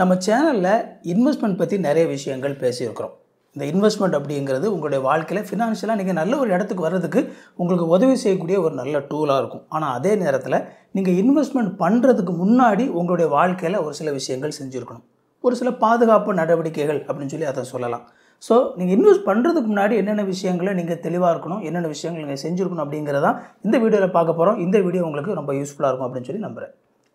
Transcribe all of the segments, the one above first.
நம்ம சேனலில் இன்வெஸ்ட்மெண்ட் பற்றி நிறைய விஷயங்கள் பேசியிருக்கிறோம் இந்த இன்வெஸ்ட்மெண்ட் அப்படிங்கிறது உங்களுடைய வாழ்க்கையில் ஃபினான்ஷியலாக நீங்கள் நல்ல ஒரு இடத்துக்கு வர்றதுக்கு உங்களுக்கு உதவி செய்யக்கூடிய ஒரு நல்ல டூலாக இருக்கும் ஆனால் அதே நேரத்தில் நீங்கள் இன்வெஸ்ட்மெண்ட் பண்ணுறதுக்கு முன்னாடி உங்களுடைய வாழ்க்கையில் ஒரு சில விஷயங்கள் செஞ்சுருக்கணும் ஒரு சில பாதுகாப்பு நடவடிக்கைகள் அப்படின்னு சொல்லி அதை சொல்லலாம் ஸோ நீங்கள் இன்வெஸ்ட் பண்ணுறதுக்கு முன்னாடி என்னென்ன விஷயங்களை நீங்கள் தெளிவாக இருக்கணும் என்னென்ன விஷயங்கள் நீங்கள் செஞ்சுருக்கணும் அப்படிங்கிறதான் இந்த வீடியோவில் பார்க்க போகிறோம் இந்த வீடியோ உங்களுக்கு ரொம்ப யூஸ்ஃபுல்லாக இருக்கும் அப்படின்னு சொல்லி நம்புகிறேன்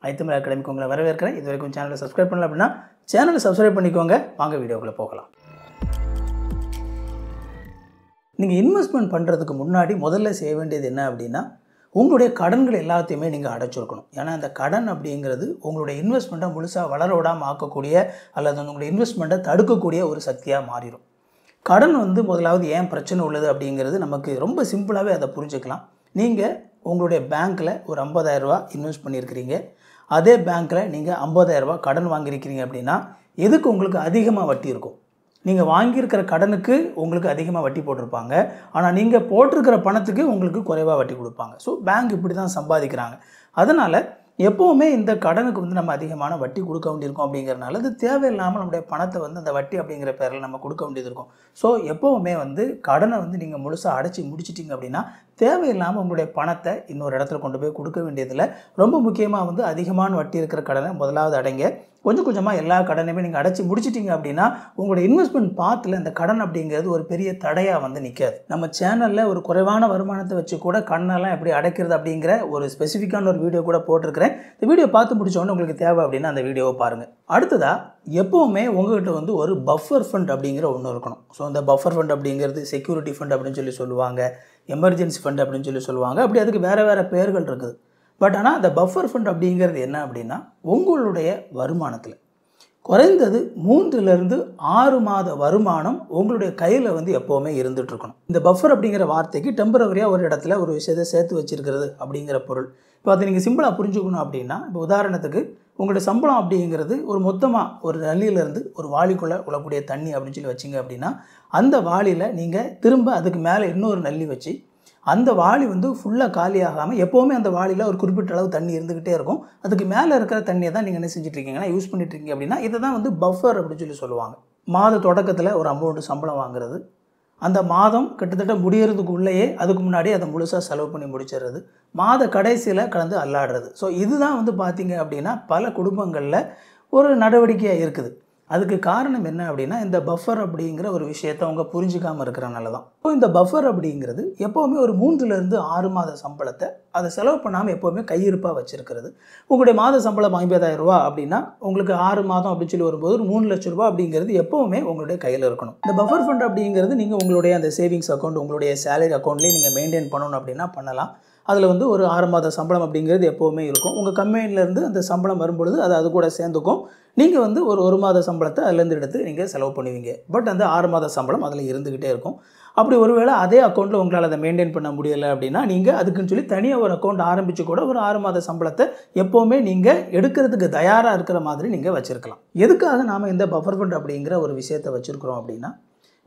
ஐத்தமிழ் அகாடமிக்கு உங்களை வரவேற்கிறேன் இது வரைக்கும் சேனலை சப்ஸ்கிரைப் பண்ணல அப்படின்னா சேனலை சப்ஸ்கிரைப் பண்ணிக்கோங்க வாங்க வீடியோக்குள்ளே போகலாம் நீங்கள் இன்வெஸ்ட்மெண்ட் பண்ணுறதுக்கு முன்னாடி முதல்ல செய்ய வேண்டியது என்ன அப்படின்னா உங்களுடைய கடன்கள் எல்லாத்தையுமே நீங்கள் அடைச்சிருக்கணும் ஏன்னா அந்த கடன் அப்படிங்கிறது உங்களுடைய இன்வெஸ்ட்மெண்ட்டை முழுசாக வளர விடாமல் ஆக்கக்கூடிய அல்லது உங்களுடைய இன்வெஸ்ட்மெண்ட்டை தடுக்கக்கூடிய ஒரு சக்தியாக மாறிடும் கடன் வந்து முதலாவது ஏன் பிரச்சனை உள்ளது அப்படிங்கிறது நமக்கு ரொம்ப சிம்பிளாகவே அதை புரிஞ்சுக்கலாம் நீங்கள் உங்களுடைய பேங்க்கில் ஒரு ஐம்பதாயிரரூபா இன்வெஸ்ட் பண்ணியிருக்கிறீங்க அதே பேங்க்கில் நீங்கள் ஐம்பதாயிரரூபா கடன் வாங்கியிருக்கிறீங்க அப்படின்னா எதுக்கு உங்களுக்கு அதிகமாக வட்டி இருக்கும் நீங்கள் வாங்கியிருக்கிற கடனுக்கு உங்களுக்கு அதிகமாக வட்டி போட்டிருப்பாங்க ஆனால் நீங்கள் போட்டிருக்கிற பணத்துக்கு உங்களுக்கு குறைவாக வட்டி கொடுப்பாங்க ஸோ பேங்க் இப்படி தான் சம்பாதிக்கிறாங்க அதனால் எப்போவுமே இந்த கடனுக்கு வந்து நம்ம அதிகமான வட்டி கொடுக்க வேண்டியிருக்கோம் அப்படிங்கிறனால அது தேவையில்லாமல் நம்முடைய பணத்தை வந்து அந்த வட்டி அப்படிங்கிற பேரில் நம்ம கொடுக்க வேண்டியது இருக்கும் ஸோ எப்போவுமே வந்து கடனை வந்து நீங்கள் முழுசாக அடைச்சி முடிச்சிட்டிங்க அப்படின்னா தேவையில்லாமல் உங்களுடைய பணத்தை இன்னொரு இடத்துல கொண்டு போய் கொடுக்க வேண்டியதில் ரொம்ப முக்கியமாக வந்து அதிகமான வட்டி இருக்கிற கடனை முதலாவது அடைங்க கொஞ்சம் கொஞ்சமாக எல்லா கடனையுமே நீங்கள் அடைச்சி முடிச்சிட்டிங்க அப்படின்னா உங்களோட இன்வெஸ்ட்மெண்ட் பார்த்துல அந்த கடன் அப்படிங்கிறது ஒரு பெரிய தடையாக வந்து நிற்காது நம்ம சேனலில் ஒரு குறைவான வருமானத்தை வச்சு கூட கண்ணெல்லாம் எப்படி அடைக்கிறது அப்படிங்கிற ஒரு ஸ்பெசிஃபிக்கான ஒரு வீடியோ கூட போட்டிருக்கிறேன் இந்த வீடியோ பார்த்து முடிச்சோடனே உங்களுக்கு தேவை அப்படின்னா அந்த வீடியோவை பாருங்கள் அடுத்ததாக எப்போவுமே உங்கள்கிட்ட வந்து ஒரு பஃபர் ஃபண்ட் அப்படிங்கிற ஒன்று இருக்கணும் ஸோ அந்த பஃபர் ஃபண்ட் அப்படிங்கிறது செக்யூரிட்டி ஃபண்ட் அப்படின்னு சொல்லி சொல்லுவாங்க எமர்ஜென்சி ஃபண்ட் அப்படின்னு சொல்லி சொல்லுவாங்க அப்படி அதுக்கு வேறு வேறு பேர்கள் இருக்குது பட் ஆனால் அந்த பஃபர் ஃபண்ட் அப்படிங்கிறது என்ன அப்படின்னா உங்களுடைய வருமானத்தில் குறைந்தது மூன்றுலேருந்து ஆறு மாத வருமானம் உங்களுடைய கையில் வந்து எப்போவுமே இருந்துகிட்ருக்கணும் இந்த பஃபர் அப்படிங்கிற வார்த்தைக்கு டெம்பரவரியாக ஒரு இடத்துல ஒரு விஷயத்தை சேர்த்து வச்சுருக்கிறது அப்படிங்கிற பொருள் இப்போ அதை நீங்கள் சிம்பிளாக புரிஞ்சுக்கணும் அப்படின்னா இப்போ உதாரணத்துக்கு உங்களுடைய சம்பளம் அப்படிங்கிறது ஒரு மொத்தமாக ஒரு நல்லியிலேருந்து ஒரு வாளிக்குள்ளே உழக்கூடிய தண்ணி அப்படின்னு சொல்லி வச்சிங்க அப்படின்னா அந்த வாளியில் நீங்கள் திரும்ப அதுக்கு மேலே இன்னொரு நல்லி வச்சு அந்த வாளி வந்து ஃபுல்லாக காலியாகாமல் எப்போவுமே அந்த வாளியில் ஒரு குறிப்பிட்ட அளவு தண்ணி இருந்துக்கிட்டே இருக்கும் அதுக்கு மேலே இருக்கிற தண்ணியை தான் நீங்கள் என்ன செஞ்சுட்ருக்கீங்கன்னா யூஸ் பண்ணிட்டுருக்கீங்க அப்படின்னா இதை தான் வந்து பஃபர் அப்படின்னு சொல்லி சொல்லுவாங்க மாத தொடக்கத்தில் ஒரு அமௌண்ட்டு சம்பளம் வாங்குறது அந்த மாதம் கிட்டத்தட்ட முடியறதுக்குள்ளேயே அதுக்கு முன்னாடி அதை முழுசாக செலவு பண்ணி முடிச்சிடுறது மாத கடைசியில் கலந்து அல்லாடுறது ஸோ இதுதான் வந்து பார்த்திங்க அப்படின்னா பல குடும்பங்களில் ஒரு நடவடிக்கையாக இருக்குது அதுக்கு காரணம் என்ன அப்படின்னா இந்த பஃபர் அப்படிங்கிற ஒரு விஷயத்தை அவங்க புரிஞ்சிக்காமல் இருக்கிறனால தான் இப்போ இந்த பஃபர் அப்படிங்கிறது எப்போவுமே ஒரு மூன்றுலேருந்து ஆறு மாத சம்பளத்தை அதை செலவு பண்ணாமல் எப்போவுமே கையிருப்பாக வச்சுருக்கிறது உங்களுடைய மாத சம்பளம் ஐம்பதாயிரம் ரூபா அப்படின்னா உங்களுக்கு ஆறு மாதம் அப்படின்னு சொல்லி வரும்போது ஒரு மூணு லட்ச ரூபா அப்படிங்கிறது எப்போவுமே உங்களுடைய கையில் இருக்கணும் இந்த பஃபர் ஃபண்ட் அப்படிங்கிறது நீங்கள் உங்களுடைய அந்த சேவிங்ஸ் அக்கௌண்ட் உங்களுடைய சேலரி அக்கௌண்ட்லேயே நீங்கள் மெயின்டைன் பண்ணணும் அப்படின்னா பண்ணலாம் அதில் வந்து ஒரு ஆறு மாத சம்பளம் அப்படிங்கிறது எப்போவுமே இருக்கும் உங்கள் கம்பெனிலேருந்து அந்த சம்பளம் வரும்பொழுது அது அது கூட சேர்ந்துக்கும் நீங்கள் வந்து ஒரு ஒரு மாத சம்பளத்தை அதுலேருந்து எடுத்து நீங்கள் செலவு பண்ணுவீங்க பட் அந்த ஆறு மாத சம்பளம் அதில் இருந்துக்கிட்டே இருக்கும் அப்படி ஒருவேளை அதே அக்கௌண்ட்டில் உங்களால் அதை மெயின்டைன் பண்ண முடியலை அப்படின்னா நீங்கள் அதுக்குன்னு சொல்லி தனியாக ஒரு அக்கௌண்ட் ஆரம்பித்து கூட ஒரு ஆறு மாத சம்பளத்தை எப்போவுமே நீங்கள் எடுக்கிறதுக்கு தயாராக இருக்கிற மாதிரி நீங்கள் வச்சுருக்கலாம் எதுக்காக நாம் இந்த பஃபர் ஃபண்ட் அப்படிங்கிற ஒரு விஷயத்தை வச்சுருக்குறோம் அப்படின்னா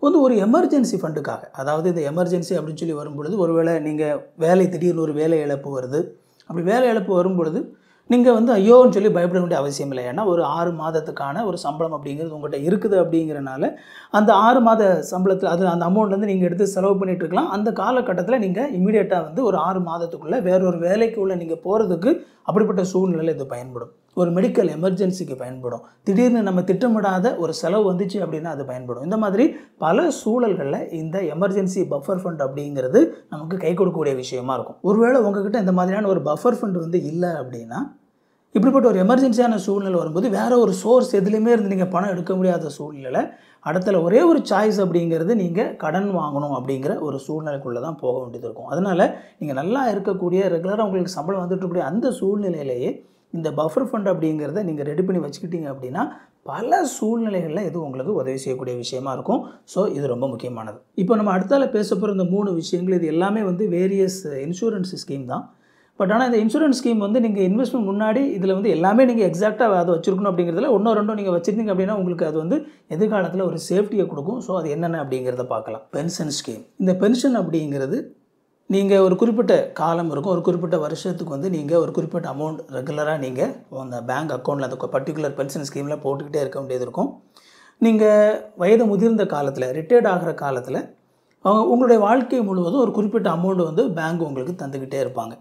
வந்து ஒரு எமர்ஜென்சி ஃபண்டுக்காக அதாவது இந்த எமர்ஜென்சி அப்படின்னு சொல்லி வரும்பொழுது ஒருவேளை நீங்கள் வேலை திடீர்னு ஒரு வேலை இழப்பு வருது அப்படி வேலை இழப்பு வரும்பொழுது நீங்கள் வந்து ஐயோன்னு சொல்லி பயப்பட வேண்டிய அவசியம் இல்லை ஏன்னா ஒரு ஆறு மாதத்துக்கான ஒரு சம்பளம் அப்படிங்கிறது உங்கள்கிட்ட இருக்குது அப்படிங்கிறனால அந்த ஆறு மாத சம்பளத்தில் அது அந்த அமௌண்ட் வந்து நீங்கள் எடுத்து செலவு பண்ணிகிட்டு இருக்கலாம் அந்த காலகட்டத்தில் நீங்கள் இமீடியட்டாக வந்து ஒரு ஆறு மாதத்துக்குள்ளே வேறொரு வேலைக்குள்ளே நீங்கள் போகிறதுக்கு அப்படிப்பட்ட சூழ்நிலையில் இது பயன்படும் ஒரு மெடிக்கல் எமர்ஜென்சிக்கு பயன்படும் திடீர்னு நம்ம திட்டமிடாத ஒரு செலவு வந்துச்சு அப்படின்னா அது பயன்படும் இந்த மாதிரி பல சூழல்களில் இந்த எமர்ஜென்சி பஃபர் ஃபண்ட் அப்படிங்கிறது நமக்கு கை கொடுக்கக்கூடிய விஷயமா இருக்கும் ஒருவேளை உங்ககிட்ட இந்த மாதிரியான ஒரு பஃபர் ஃபண்ட் வந்து இல்லை அப்படின்னா இப்படிப்பட்ட ஒரு எமர்ஜென்சியான சூழ்நிலை வரும்போது வேறு ஒரு சோர்ஸ் எதுலேயுமே இருந்து நீங்கள் பணம் எடுக்க முடியாத சூழ்நிலை அடுத்தல ஒரே ஒரு சாய்ஸ் அப்படிங்கிறது நீங்கள் கடன் வாங்கணும் அப்படிங்கிற ஒரு சூழ்நிலைக்குள்ளே தான் போக வேண்டியது இருக்கும் அதனால் நீங்கள் நல்லா இருக்கக்கூடிய ரெகுலராக உங்களுக்கு சம்பளம் வந்துட்டு இருக்கக்கூடிய அந்த சூழ்நிலையிலேயே இந்த பஃபர் ஃபண்ட் அப்படிங்கிறத நீங்கள் ரெடி பண்ணி வச்சுக்கிட்டீங்க அப்படின்னா பல சூழ்நிலைகளில் இது உங்களுக்கு உதவி செய்யக்கூடிய விஷயமா இருக்கும் ஸோ இது ரொம்ப முக்கியமானது இப்போ நம்ம அடுத்தால பேச போகிற இந்த மூணு விஷயங்கள் இது எல்லாமே வந்து வேரியஸ் இன்சூரன்ஸ் ஸ்கீம் தான் பட் ஆனால் இந்த இன்சூரன்ஸ் ஸ்கீம் வந்து நீங்கள் இன்வெஸ்ட்மெண்ட் முன்னாடி இதில் வந்து எல்லாமே நீங்கள் எக்ஸாக்டாக அதை வச்சுருக்கணும் அப்படிங்கிறதுல ஒன்றோ ரெண்டோ நீங்கள் வச்சுருந்தீங்க அப்படின்னா உங்களுக்கு அது வந்து எதிர்காலத்தில் ஒரு சேஃப்டியை கொடுக்கும் ஸோ அது என்னென்ன அப்படிங்கிறத பார்க்கலாம் பென்ஷன் ஸ்கீம் இந்த பென்ஷன் அப்படிங்கிறது நீங்கள் ஒரு குறிப்பிட்ட காலம் இருக்கும் ஒரு குறிப்பிட்ட வருஷத்துக்கு வந்து நீங்கள் ஒரு குறிப்பிட்ட அமௌண்ட் ரெகுலராக நீங்கள் அந்த பேங்க் அக்கௌண்ட்டில் அந்த பர்டிகுலர் பென்ஷன் ஸ்கீமில் போட்டுக்கிட்டே இருக்க வேண்டியது இருக்கும் நீங்கள் வயது முதிர்ந்த காலத்தில் ரிட்டையர்ட் ஆகிற காலத்தில் அவங்க உங்களுடைய வாழ்க்கை முழுவதும் ஒரு குறிப்பிட்ட அமௌண்ட் வந்து பேங்க் உங்களுக்கு தந்துக்கிட்டே இருப்பாங்க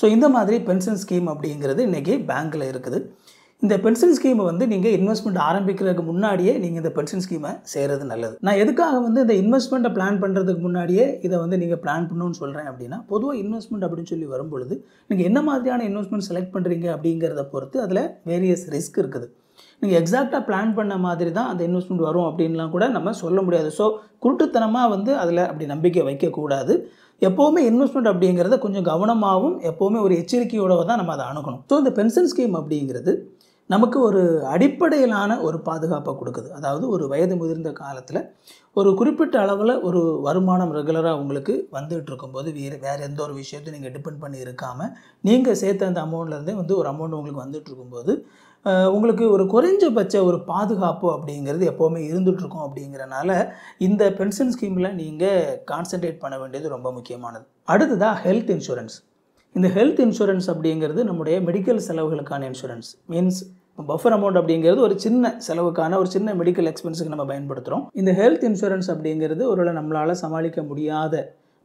ஸோ இந்த மாதிரி பென்ஷன் ஸ்கீம் அப்படிங்கிறது இன்றைக்கி பேங்க்கில் இருக்குது இந்த பென்ஷன் ஸ்கீமை வந்து நீங்கள் இன்வெஸ்ட்மெண்ட் ஆரம்பிக்கிறதுக்கு முன்னாடியே நீங்கள் இந்த பென்ஷன் ஸ்கீமை செய்கிறது நல்லது நான் எதுக்காக வந்து இந்த இன்வெஸ்ட்மெண்ட்டை பிளான் பண்ணுறதுக்கு முன்னாடியே இதை வந்து நீங்கள் பிளான் பண்ணணும்னு சொல்கிறேன் அப்படின்னா பொதுவாக இன்வெஸ்ட்மெண்ட் அப்படின்னு சொல்லி வரும்பொழுது நீங்கள் என்ன மாதிரியான இன்வெஸ்ட்மெண்ட் செலக்ட் பண்ணுறீங்க அப்படிங்கிறத பொறுத்து அதில் வேரியஸ் ரிஸ்க் இருக்குது நீங்கள் எக்ஸாக்டாக பிளான் பண்ண மாதிரி தான் அந்த இன்வெஸ்ட்மெண்ட் வரும் அப்படின்லாம் கூட நம்ம சொல்ல முடியாது ஸோ குருட்டுத்தனமாக வந்து அதில் அப்படி நம்பிக்கை வைக்கக்கூடாது எப்போவுமே இன்வெஸ்ட்மெண்ட் அப்படிங்கிறத கொஞ்சம் கவனமாகவும் எப்போவுமே ஒரு எச்சரிக்கையோட தான் நம்ம அதை அணுகணும் ஸோ இந்த பென்ஷன் ஸ்கீம் அப்படிங்கிறது நமக்கு ஒரு அடிப்படையிலான ஒரு பாதுகாப்பை கொடுக்குது அதாவது ஒரு வயது முதிர்ந்த காலத்தில் ஒரு குறிப்பிட்ட அளவில் ஒரு வருமானம் ரெகுலராக உங்களுக்கு வந்துகிட்டு இருக்கும்போது வேறு வேறு எந்த ஒரு விஷயத்தையும் நீங்கள் டிபெண்ட் பண்ணி இருக்காமல் நீங்கள் சேர்த்த அந்த அமௌண்ட்லேருந்தே வந்து ஒரு அமௌண்ட் உங்களுக்கு வந்துட்டு இருக்கும்போது உங்களுக்கு ஒரு குறைஞ்சபட்ச ஒரு பாதுகாப்பு அப்படிங்கிறது எப்போவுமே இருந்துகிட்ருக்கும் அப்படிங்கிறனால இந்த பென்ஷன் ஸ்கீமில் நீங்கள் கான்சன்ட்ரேட் பண்ண வேண்டியது ரொம்ப முக்கியமானது அடுத்ததாக ஹெல்த் இன்சூரன்ஸ் இந்த ஹெல்த் இன்சூரன்ஸ் அப்படிங்கிறது நம்முடைய மெடிக்கல் செலவுகளுக்கான இன்சூரன்ஸ் மீன்ஸ் பஃபர் அமௌண்ட் அப்படிங்கிறது ஒரு சின்ன செலவுக்கான ஒரு சின்ன மெடிக்கல் எக்ஸ்பென்ஸுக்கு நம்ம பயன்படுத்துகிறோம் இந்த ஹெல்த் இன்சூரன்ஸ் அப்படிங்கிறது ஒருவேளை நம்மளால் சமாளிக்க முடியாத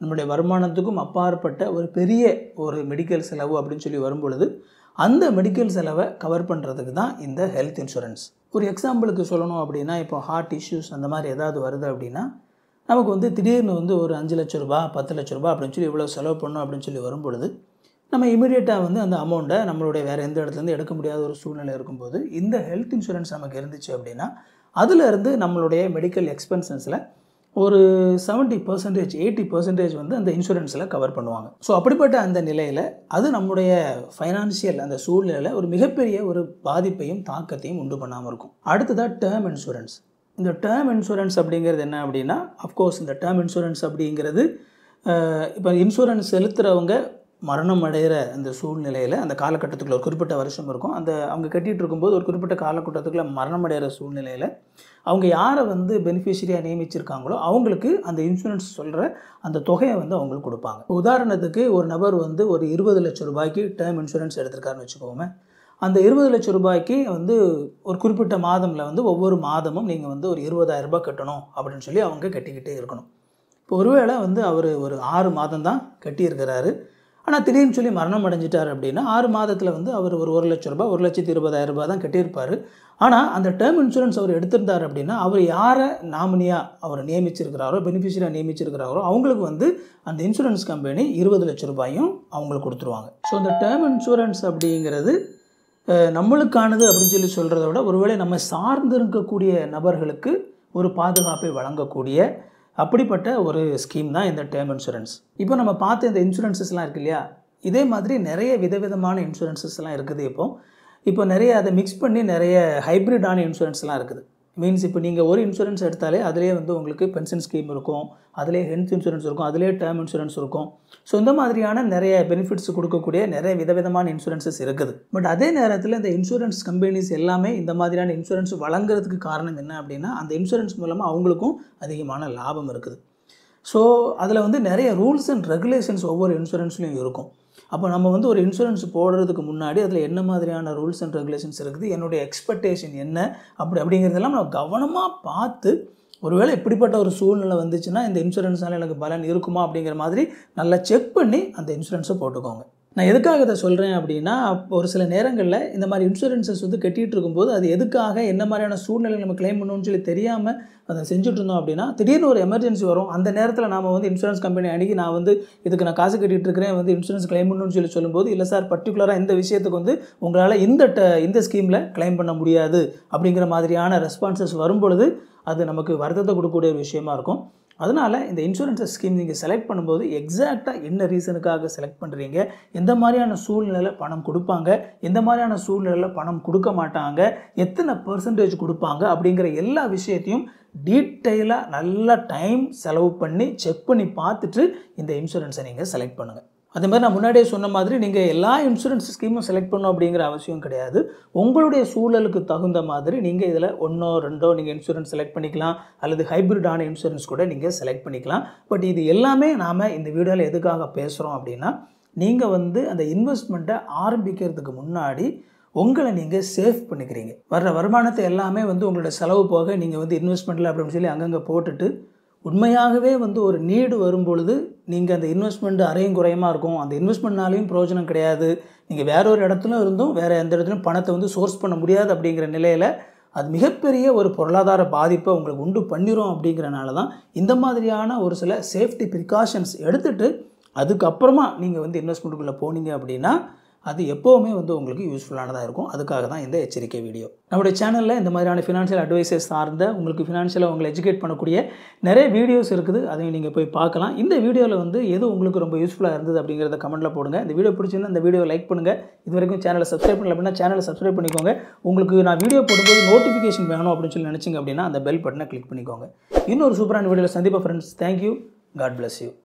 நம்முடைய வருமானத்துக்கும் அப்பாற்பட்ட ஒரு பெரிய ஒரு மெடிக்கல் செலவு அப்படின்னு சொல்லி வரும்பொழுது அந்த மெடிக்கல் செலவை கவர் பண்ணுறதுக்கு தான் இந்த ஹெல்த் இன்சூரன்ஸ் ஒரு எக்ஸாம்பிளுக்கு சொல்லணும் அப்படின்னா இப்போ ஹார்ட் இஷ்யூஸ் அந்த மாதிரி ஏதாவது வருது அப்படின்னா நமக்கு வந்து திடீர்னு வந்து ஒரு அஞ்சு லட்ச ரூபா பத்து லட்ச ரூபா அப்படின்னு சொல்லி இவ்வளோ செலவு பண்ணும் அப்படின்னு சொல்லி வரும்பொழுது நம்ம இமீடியட்டாக வந்து அந்த அமௌண்ட்டை நம்மளுடைய வேறு எந்த இடத்துலேருந்து எடுக்க முடியாத ஒரு சூழ்நிலை இருக்கும்போது இந்த ஹெல்த் இன்சூரன்ஸ் நமக்கு இருந்துச்சு அப்படின்னா அதிலேருந்து நம்மளுடைய மெடிக்கல் எக்ஸ்பென்சஸில் ஒரு செவன்ட்டி பர்சன்டேஜ் எயிட்டி பர்சன்டேஜ் வந்து அந்த இன்சூரன்ஸில் கவர் பண்ணுவாங்க ஸோ அப்படிப்பட்ட அந்த நிலையில் அது நம்முடைய ஃபைனான்சியல் அந்த சூழ்நிலையில் ஒரு மிகப்பெரிய ஒரு பாதிப்பையும் தாக்கத்தையும் உண்டு பண்ணாமல் இருக்கும் அடுத்ததாக டேர்ம் இன்சூரன்ஸ் இந்த டேர்ம் இன்சூரன்ஸ் அப்படிங்கிறது என்ன அப்படின்னா அஃப்கோர்ஸ் இந்த டேர்ம் இன்சூரன்ஸ் அப்படிங்கிறது இப்போ இன்சூரன்ஸ் செலுத்துகிறவங்க மரணம் அடைகிற அந்த சூழ்நிலையில் அந்த காலகட்டத்துக்குள்ள ஒரு குறிப்பிட்ட வருஷம் இருக்கும் அந்த அவங்க கட்டிகிட்டு இருக்கும்போது ஒரு குறிப்பிட்ட காலகட்டத்துக்குள்ள மரணம் அடைகிற சூழ்நிலையில் அவங்க யாரை வந்து பெனிஃபிஷரியாக நியமிச்சிருக்காங்களோ அவங்களுக்கு அந்த இன்சூரன்ஸ் சொல்கிற அந்த தொகையை வந்து அவங்களுக்கு கொடுப்பாங்க உதாரணத்துக்கு ஒரு நபர் வந்து ஒரு இருபது லட்ச ரூபாய்க்கு டேர்ம் இன்சூரன்ஸ் எடுத்திருக்காருன்னு வச்சுக்கோமே அந்த இருபது லட்சம் ரூபாய்க்கு வந்து ஒரு குறிப்பிட்ட மாதமில் வந்து ஒவ்வொரு மாதமும் நீங்கள் வந்து ஒரு இருபதாயிரம் ரூபாய் கட்டணும் அப்படின்னு சொல்லி அவங்க கட்டிக்கிட்டே இருக்கணும் இப்போ ஒருவேளை வந்து அவர் ஒரு ஆறு மாதம் தான் கட்டியிருக்கிறாரு ஆனால் திடீர்னு சொல்லி மரணம் அடைஞ்சிட்டார் அப்படின்னா ஆறு மாதத்தில் வந்து அவர் ஒரு ஒரு லட்ச ரூபாய் ஒரு லட்சத்தி இருபதாயிரம் ரூபாய் தான் கட்டியிருப்பார் ஆனால் அந்த டேர்ம் இன்சூரன்ஸ் அவர் எடுத்திருந்தார் அப்படின்னா அவர் யாரை நாமினியாக அவர் நியமிச்சிருக்கிறாரோ பெனிஃபிஷியராக நியமிச்சிருக்கிறாரோ அவங்களுக்கு வந்து அந்த இன்சூரன்ஸ் கம்பெனி இருபது லட்ச ரூபாயும் அவங்களுக்கு கொடுத்துருவாங்க ஸோ அந்த டேர்ம் இன்சூரன்ஸ் அப்படிங்கிறது நம்மளுக்கானது அப்படின்னு சொல்லி சொல்கிறத விட ஒருவேளை நம்ம சார்ந்து இருக்கக்கூடிய நபர்களுக்கு ஒரு பாதுகாப்பை வழங்கக்கூடிய அப்படிப்பட்ட ஒரு ஸ்கீம் தான் இந்த டேர்ம் இன்சூரன்ஸ் இப்போ நம்ம பார்த்த இந்த இன்சூரன்ஸஸ்லாம் இருக்கு இல்லையா இதே மாதிரி நிறைய விதவிதமான இன்சூரன்ஸஸ்லாம் இருக்குது இப்போது இப்போ நிறைய அதை மிக்ஸ் பண்ணி நிறைய ஹைப்ரிடான இன்சூரன்ஸ்லாம் இருக்குது மீன்ஸ் இப்போ நீங்கள் ஒரு இன்சூரன்ஸ் எடுத்தாலே அதிலே வந்து உங்களுக்கு பென்ஷன் ஸ்கீம் இருக்கும் அதிலே ஹெல்த் இன்சூரன்ஸ் இருக்கும் அதிலே டேர்ம் இன்சூரன்ஸ் இருக்கும் ஸோ இந்த மாதிரியான நிறைய பெனிஃபிட்ஸ் கொடுக்கக்கூடிய நிறைய விதவிதமான இன்சூரன்சஸ் இருக்குது பட் அதே நேரத்தில் இந்த இன்சூரன்ஸ் கம்பெனிஸ் எல்லாமே இந்த மாதிரியான இன்சூரன்ஸ் வழங்குறதுக்கு காரணம் என்ன அப்படின்னா அந்த இன்சூரன்ஸ் மூலமாக அவங்களுக்கும் அதிகமான லாபம் இருக்குது ஸோ அதில் வந்து நிறைய ரூல்ஸ் அண்ட் ரெகுலேஷன்ஸ் ஒவ்வொரு இன்சூரன்ஸ்லையும் இருக்கும் அப்போ நம்ம வந்து ஒரு இன்சூரன்ஸ் போடுறதுக்கு முன்னாடி அதில் என்ன மாதிரியான ரூல்ஸ் அண்ட் ரெகுலேஷன்ஸ் இருக்குது என்னுடைய எக்ஸ்பெக்டேஷன் என்ன அப்படி அப்படிங்கிறதெல்லாம் நம்ம கவனமாக பார்த்து ஒருவேளை இப்படிப்பட்ட ஒரு சூழ்நிலை வந்துச்சுன்னா இந்த இன்சூரன்ஸ்னால எனக்கு பலன் இருக்குமா அப்படிங்கிற மாதிரி நல்லா செக் பண்ணி அந்த இன்சூரன்ஸை போட்டுக்கோங்க நான் எதுக்காக இதை சொல்கிறேன் அப்படின்னா ஒரு சில நேரங்களில் இந்த மாதிரி இன்சூரன்சஸ் வந்து கட்டிகிட்டு இருக்கும்போது அது எதுக்காக என்ன மாதிரியான சூழ்நிலை நம்ம கிளைம் பண்ணணும்னு சொல்லி தெரியாமல் அதை செஞ்சுட்ருந்தோம் அப்படின்னா திடீர்னு ஒரு எமர்ஜென்சி வரும் அந்த நேரத்தில் நாம் வந்து இன்சூரன்ஸ் கம்பெனி அணுகி நான் வந்து இதுக்கு நான் காசு கட்டிகிட்டு இருக்கிறேன் வந்து இன்சூரன்ஸ் கிளைம் பண்ணணும்னு சொல்லி சொல்லும்போது இல்லை சார் பர்டிகுலராக இந்த விஷயத்துக்கு வந்து உங்களால் இந்த ட இந்த ஸ்கீமில் கிளைம் பண்ண முடியாது அப்படிங்கிற மாதிரியான ரெஸ்பான்சஸ் வரும்பொழுது அது நமக்கு வருத்தத்தை கொடுக்கக்கூடிய ஒரு விஷயமா இருக்கும் அதனால் இந்த இன்சூரன்ஸ் ஸ்கீம் நீங்கள் செலக்ட் பண்ணும்போது எக்ஸாக்டாக என்ன ரீசனுக்காக செலக்ட் பண்ணுறீங்க எந்த மாதிரியான சூழ்நிலையில் பணம் கொடுப்பாங்க எந்த மாதிரியான சூழ்நிலையில் பணம் கொடுக்க மாட்டாங்க எத்தனை பர்சன்டேஜ் கொடுப்பாங்க அப்படிங்கிற எல்லா விஷயத்தையும் டீட்டெயிலாக நல்லா டைம் செலவு பண்ணி செக் பண்ணி பார்த்துட்டு இந்த இன்சூரன்ஸை நீங்கள் செலக்ட் பண்ணுங்கள் அதே மாதிரி நான் முன்னாடியே சொன்ன மாதிரி நீங்கள் எல்லா இன்சூரன்ஸ் ஸ்கீமும் செலக்ட் பண்ணணும் அப்படிங்கிற அவசியம் கிடையாது உங்களுடைய சூழலுக்கு தகுந்த மாதிரி நீங்கள் இதில் ஒன்றோ ரெண்டோ நீங்கள் இன்சூரன்ஸ் செலக்ட் பண்ணிக்கலாம் அல்லது ஹைப்ரிடான இன்சூரன்ஸ் கூட நீங்கள் செலக்ட் பண்ணிக்கலாம் பட் இது எல்லாமே நாம் இந்த வீடியோவில் எதுக்காக பேசுகிறோம் அப்படின்னா நீங்கள் வந்து அந்த இன்வெஸ்ட்மெண்ட்டை ஆரம்பிக்கிறதுக்கு முன்னாடி உங்களை நீங்கள் சேஃப் பண்ணிக்கிறீங்க வர்ற வருமானத்தை எல்லாமே வந்து உங்களோட செலவு போக நீங்கள் வந்து இன்வெஸ்ட்மெண்ட்டில் அப்படின்னு சொல்லி அங்கங்கே போட்டுட்டு உண்மையாகவே வந்து ஒரு நீடு வரும்பொழுது நீங்கள் அந்த இன்வெஸ்ட்மெண்ட் அறையும் குறையமாக இருக்கும் அந்த இன்வெஸ்ட்மெண்ட்னாலையும் பிரயோஜனம் கிடையாது நீங்கள் வேற ஒரு இடத்துல இருந்தும் வேறு எந்த இடத்துலையும் பணத்தை வந்து சோர்ஸ் பண்ண முடியாது அப்படிங்கிற நிலையில் அது மிகப்பெரிய ஒரு பொருளாதார பாதிப்பை உங்களுக்கு உண்டு பண்ணிடும் அப்படிங்கிறனால தான் இந்த மாதிரியான ஒரு சில சேஃப்டி ப்ரிகாஷன்ஸ் எடுத்துகிட்டு அதுக்கப்புறமா நீங்கள் வந்து இன்வெஸ்ட்மெண்ட்டுக்குள்ளே போனீங்க அப்படின்னா அது எப்போவுமே வந்து உங்களுக்கு யூஸ்ஃபுல்லானதாக இருக்கும் அதுக்காக தான் இந்த எச்சரிக்கை வீடியோ நம்முடைய சேனலில் இந்த மாதிரியான ஃபினான்ஷியல் அட்வைசஸ் சார்ந்த உங்களுக்கு ஃபினான்ஷியலாக உங்களை எஜுகேட் பண்ணக்கூடிய நிறைய வீடியோஸ் இருக்குது அதையும் நீங்கள் போய் பார்க்கலாம் இந்த வீடியோவில் வந்து எது உங்களுக்கு ரொம்ப யூஸ்ஃபுல்லாக இருந்தது அப்படிங்கிறத கமெண்ட்டில் போடுங்க இந்த வீடியோ பிடிச்சிருந்தால் இந்த வீடியோ லைக் பண்ணுங்கள் இது வரைக்கும் சேனலை சப்ஸ்கிரைப் பண்ணல அப்படின்னா சேனலை சப்ஸ்கிரைப் பண்ணிக்கோங்க உங்களுக்கு நான் வீடியோ போடும்போது நோட்டிஃபிகேஷன் வேணும் அப்படின்னு சொல்லி நினச்சிங்க அப்படின்னா அந்த பெல் பட்டனை கிளிக் பண்ணிக்கோங்க இன்னொரு சூப்பரான வீடியோவில் சந்திப்பா friends thank you God bless you